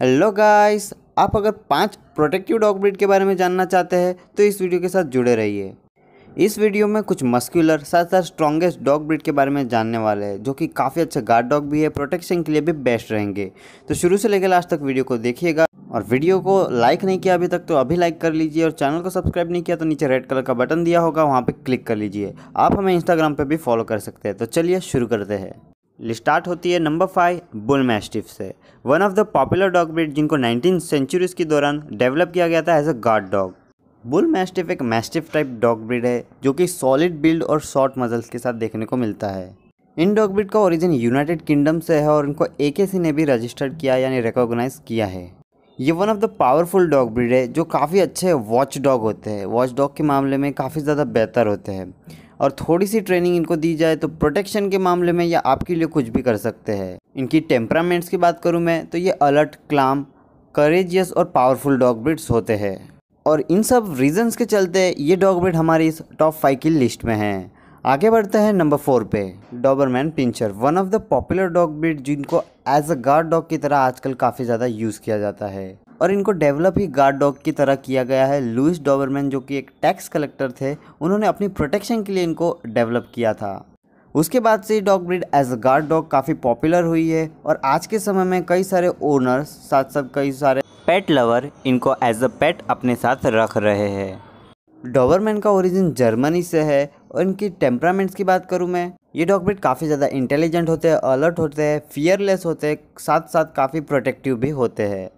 hello guys आप अगर पांच प्रोटेक्टिव डॉग ब्रीड के बारे में जानना चाहते हैं तो इस वीडियो के साथ जुड़े रहिए इस वीडियो में कुछ मस्कुलर साथ साथ स्ट्रॉन्गेस्ट डॉग ब्रीड के बारे में जानने वाले हैं जो कि काफ़ी अच्छे गार्ड डॉग भी है प्रोटेक्शन के लिए भी बेस्ट रहेंगे तो शुरू से लेकर लास्ट तक वीडियो को देखिएगा और वीडियो को लाइक नहीं किया अभी तक तो अभी लाइक कर लीजिए और चैनल को सब्सक्राइब नहीं किया तो नीचे रेड कलर का बटन दिया होगा वहाँ पर क्लिक कर लीजिए आप हमें इंस्टाग्राम पर भी फॉलो कर सकते हैं तो चलिए शुरू करते हैं स्टार्ट होती है नंबर फाइव बुल मैस्टिफ से one of the popular dog breed जिनको नाइनटीन सेंचुरीज के दौरान डेवलप किया गया था as a guard dog bull mastiff एक मैस्टिफ टाइप डॉग ब्रिड है जो कि सॉलिड बिल्ड और शॉर्ट मजल्स के साथ देखने को मिलता है इन डॉग ब्रिड का ओरिजिन यूनाइटेड किंगडम से है और इनको ए के सी ने भी रजिस्टर्ड किया यानी रिकॉग्नाइज किया है ये one of the powerful dog breed है जो काफ़ी अच्छे वॉच डॉग होते हैं वॉच डॉग के मामले में काफ़ी ज़्यादा बेहतर होते हैं और थोड़ी सी ट्रेनिंग इनको दी जाए तो प्रोटेक्शन के मामले में यह आपके लिए कुछ भी कर सकते हैं इनकी टेम्परामेंट्स की बात करूँ मैं तो ये अलर्ट क्लाम करेजियस और पावरफुल डॉग ब्रिड्स होते हैं और इन सब रीजंस के चलते ये डॉग ब्रिड हमारी इस टॉप फाइव की लिस्ट में हैं आगे बढ़ते हैं नंबर फोर पे Doberman pinscher one of the popular dog breed जिनको एज अ गार्ड डॉग की तरह आजकल काफ़ी ज़्यादा यूज़ किया जाता है और इनको डेवलप ही गार्ड डॉग की तरह किया गया है लुइस डॉबरमैन जो कि एक टैक्स कलेक्टर थे उन्होंने अपनी प्रोटेक्शन के लिए इनको डेवलप किया था उसके बाद से dog breed as a guard dog काफ़ी पॉपुलर हुई है और आज के समय में कई सारे ओनर्स साथ साथ कई सारे पेट लवर इनको एज अ पेट अपने साथ रख रहे हैं डॉबरमैन का ओरिजिन जर्मनी से है और इनकी टेम्परामेंट्स की बात करूँ मैं ये डॉग ब्रीड काफ़ी ज़्यादा इंटेलिजेंट होते हैं अलर्ट होते हैं फियरलेस होते हैं साथ साथ काफ़ी प्रोटेक्टिव भी होते हैं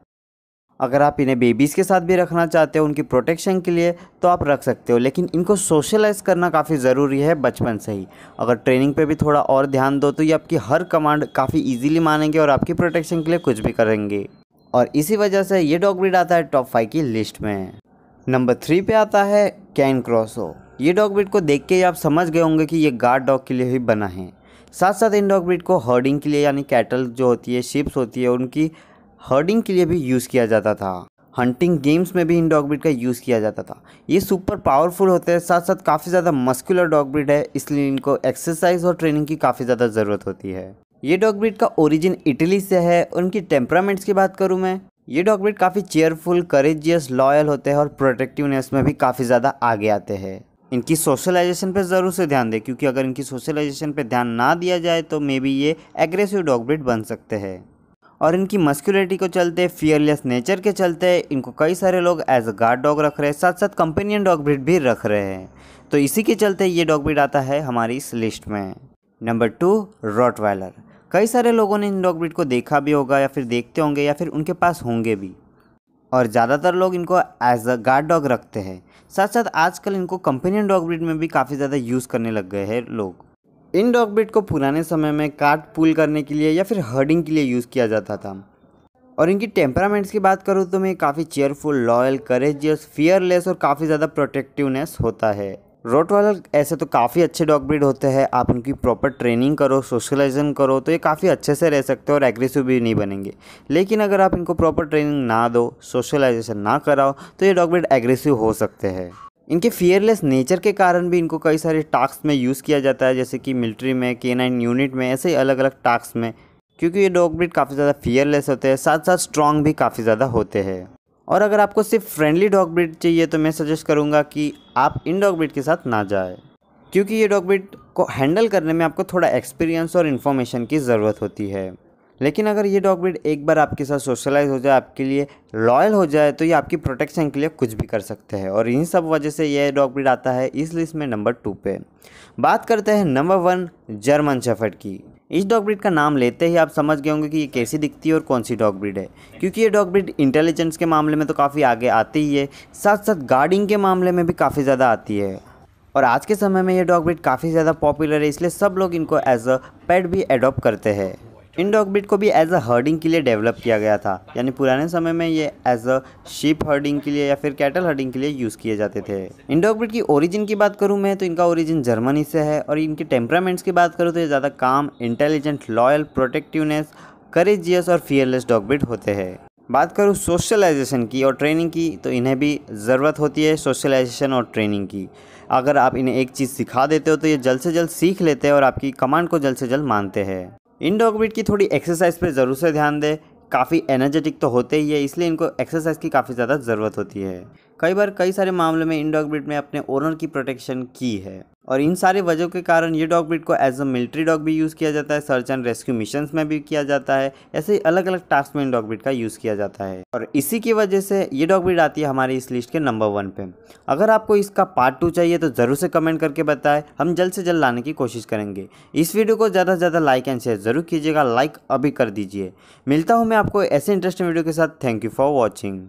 अगर आप इन्हें बेबीज़ के साथ भी रखना चाहते हो उनकी प्रोटेक्शन के लिए तो आप रख सकते हो लेकिन इनको सोशलाइज करना काफ़ी ज़रूरी है बचपन से ही अगर ट्रेनिंग पे भी थोड़ा और ध्यान दो तो ये आपकी हर कमांड काफ़ी इजीली मानेंगे और आपकी प्रोटेक्शन के लिए कुछ भी करेंगे और इसी वजह से ये डॉग ब्रिड आता है टॉप फाइव की लिस्ट में नंबर थ्री पे आता है कैन क्रॉसो ये डॉग ब्रिड को देख के आप समझ गए होंगे कि ये गार्ड डॉग के लिए ही बना है साथ साथ इन डॉग ब्रीड को हर्डिंग के लिए यानी कैटल जो होती है शिप्स होती है उनकी हर्डिंग के लिए भी यूज़ किया जाता था हंटिंग गेम्स में भी इन डॉग ब्रिड का यूज़ किया जाता था ये सुपर पावरफुल होते हैं साथ साथ काफ़ी ज़्यादा मस्कुलर डॉग ब्रिड है इसलिए इनको एक्सरसाइज और ट्रेनिंग की काफ़ी ज़्यादा ज़रूरत होती है ये डॉग ब्रिड का ओरिजिन इटली से है और उनकी टेम्परामेंट्स की बात करूँ मैं ये डॉग ब्रिड काफ़ी चेयरफुल करेजियस लॉयल होते हैं और प्रोटेक्टिवनेस में भी काफ़ी ज़्यादा आगे आते हैं इनकी सोशलाइजेशन पर ज़रूर से ध्यान दें क्योंकि अगर इनकी सोशलाइजेशन पर ध्यान ना दिया जाए तो मे बी ये एग्रेसिव डॉग ब्रिड बन सकते हैं और इनकी मस्क्यूलिटी को चलते फियरलेस नेचर के चलते इनको कई सारे लोग एज अ गार्ड डॉग रख रहे हैं साथ साथ कंपेनियन डॉग ब्रीड भी रख रहे हैं तो इसी के चलते ये डॉग ब्रीड आता है हमारी इस लिस्ट में नंबर टू रॉट वायलर कई सारे लोगों ने इन डॉग ब्रीड को देखा भी होगा या फिर देखते होंगे या फिर उनके पास होंगे भी और ज़्यादातर लोग इनको एज अ गार्ड डॉग रखते हैं साथ साथ आजकल इनको कंपेनियन डॉग ब्रीड में भी काफ़ी ज़्यादा यूज़ करने लग गए हैं लोग इन डॉग ब्रिड को पुराने समय में काट पुल करने के लिए या फिर हर्डिंग के लिए यूज़ किया जाता था और इनकी टेम्परामेंट्स की बात करूँ तो मैं काफ़ी चेयरफुल लॉयल करेजियस फियरलेस और काफ़ी ज़्यादा प्रोटेक्टिवनेस होता है रोट वालर ऐसे तो काफ़ी अच्छे डॉग ब्रीड होते हैं आप उनकी प्रॉपर ट्रेनिंग करो सोशलाइजेशन करो तो ये काफ़ी अच्छे से रह सकते हो और एग्रेसिव भी नहीं बनेंगे लेकिन अगर आप इनको प्रॉपर ट्रेनिंग ना दो सोशलाइजेशन ना कराओ तो ये डॉग ब्रीड एग्रेसिव हो सकते हैं इनके फियरलेस नेचर के कारण भी इनको कई सारे टास्क में यूज़ किया जाता है जैसे कि मिलिट्री में के नाइन यूनिट में ऐसे अलग अलग टास्क में क्योंकि ये डॉग ब्रिड काफ़ी ज़्यादा फियरलेस होते हैं साथ साथ स्ट्रॉन्ग भी काफ़ी ज़्यादा होते हैं और अगर आपको सिर्फ फ्रेंडली डॉग ब्रिड चाहिए तो मैं सजेस्ट करूँगा कि आप इन डॉग ब्रिड के साथ ना जाए क्योंकि ये डॉग ब्रिड को हैंडल करने में आपको थोड़ा एक्सपीरियंस और इन्फॉर्मेशन की ज़रूरत होती है लेकिन अगर ये डॉग ब्रीड एक बार आपके साथ सोशलाइज हो जाए आपके लिए लॉयल हो जाए तो ये आपकी प्रोटेक्शन के लिए कुछ भी कर सकते हैं और इन सब वजह से यह डॉग ब्रीड आता है इस लिस्ट में नंबर टू पे बात करते हैं नंबर वन जर्मन शेफर्ड की इस डॉग ब्रीड का नाम लेते ही आप समझ गए होंगे कि ये कैसी दिखती है और कौन सी डॉग ब्रीड है क्योंकि ये डॉग ब्रीड इंटेलिजेंस के मामले में तो काफ़ी आगे आती ही है साथ साथ गार्डिंग के मामले में भी काफ़ी ज़्यादा आती है और आज के समय में ये डॉग ब्रीड काफ़ी ज़्यादा पॉपुलर है इसलिए सब लोग इनको एज अ पेट भी एडॉप्ट करते हैं इन डॉग ब्रिड को भी एज अ हर्डिंग के लिए डेवलप किया गया था यानी पुराने समय में ये एज अ शिप हर्डिंग के लिए या फिर कैटल हर्डिंग के लिए यूज़ किए जाते थे इन डॉग ब्रिड की ओरिजिन की बात करूँ मैं तो इनका ओरिजिन जर्मनी से है और इनके टेम्परामेंट्स की बात करूँ तो ये ज़्यादा काम इंटेलिजेंट लॉयल प्रोटेक्टिवनेस करेजियस और फियरलेस डॉग ब्रिड होते हैं बात करूँ सोशलाइजेशन की और ट्रेनिंग की तो इन्हें भी ज़रूरत होती है सोशलाइजेशन और ट्रेनिंग की अगर आप इन्हें एक चीज़ सिखा देते हो तो ये जल्द से जल्द सीख लेते हैं और आपकी कमांड को जल्द से जल्द मानते हैं इन डॉग ब्रीड की थोड़ी एक्सरसाइज पर ज़रूर से ध्यान दें काफ़ी एनर्जेटिक तो होते ही है इसलिए इनको एक्सरसाइज की काफ़ी ज़्यादा ज़रूरत होती है कई बार कई सारे मामलों में इन डॉग ब्रीड में अपने ओनर की प्रोटेक्शन की है और इन सारे वजहों के कारण ये डॉग ब्रिड को एज अ मिलिट्री डॉग भी यूज़ किया जाता है सर्च एंड रेस्क्यू मिशन में भी किया जाता है ऐसे अलग अलग टास्क में इन डॉग ब्रिड का यूज़ किया जाता है और इसी की वजह से ये डॉग ब्रिड आती है हमारी इस लिस्ट के नंबर वन पे अगर आपको इसका पार्ट टू चाहिए तो ज़रूर से कमेंट करके बताएं हम जल्द से जल्द लाने की कोशिश करेंगे इस वीडियो को ज़्यादा से ज़्यादा लाइक एंड शेयर ज़रूर कीजिएगा लाइक अभी कर दीजिए मिलता हूँ मैं आपको ऐसे इंटरेस्टिंग वीडियो के साथ थैंक यू फॉर वॉचिंग